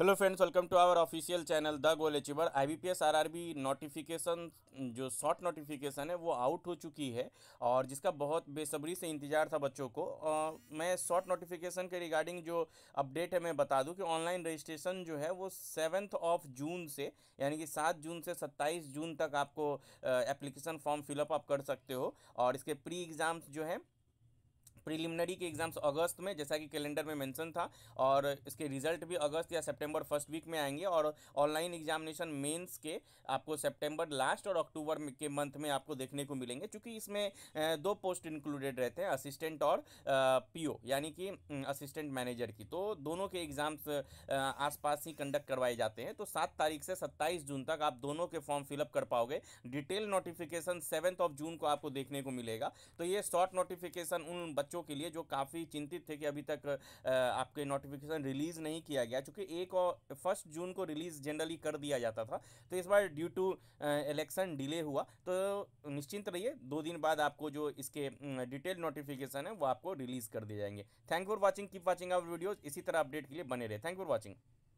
hello friends welcome to our official channel the goal achiever IBPS B notification जो short notification है वो out हो चुकी है और जिसका बहुत बेसब्री से इंतजार था बच्चों को आ, मैं शॉर्ट नोटिफिकेशन के रिगार्डिंग जो अपडेट है मैं बता दूं कि ऑनलाइन रजिस्ट्रेशन जो है वो सेवन्थ ऑफ जून से यानी कि सात जून से सत्ताईस जून तक आपको एप्लीकेशन फॉर्म फिलअप आप कर सकते हो और इसके प्री एग्ज़ाम्स जो हैं प्रीलिमिनरी के एग्ज़ाम्स अगस्त में जैसा कि कैलेंडर में मेंशन था और इसके रिजल्ट भी अगस्त या सितंबर फर्स्ट वीक में आएंगे और ऑनलाइन एग्जामिनेशन मेंस के आपको सितंबर लास्ट और अक्टूबर के मंथ में आपको देखने को मिलेंगे चूंकि इसमें दो पोस्ट इंक्लूडेड रहते हैं असिस्टेंट और पीओ यानी कि असिस्टेंट मैनेजर की तो दोनों के एग्ज़ाम्स आसपास ही कंडक्ट करवाए जाते हैं तो सात तारीख से सत्ताईस जून तक आप दोनों के फॉर्म फिलअप कर पाओगे detail notification seventh of June को आपको देखने को मिलेगा तो ये शॉर्ट नोटिफिकेशन उन बच्चों के लिए जो काफ़ी चिंतित थे कि अभी तक आपके नोटिफिकेशन रिलीज़ नहीं किया गया चूँकि एक और फर्स्ट जून को रिलीज़ जनरली कर दिया जाता था तो इस बार ड्यू टू इलेक्शन डिले हुआ तो निश्चिंत रहिए दो दिन बाद आपको जो इसके डिटेल नोटिफिकेशन है वो आपको रिलीज़ कर दिए जाएंगे thank for watching keep watching our videos इसी तरह अपडेट के लिए बने रहे थैंक फॉर वॉचिंग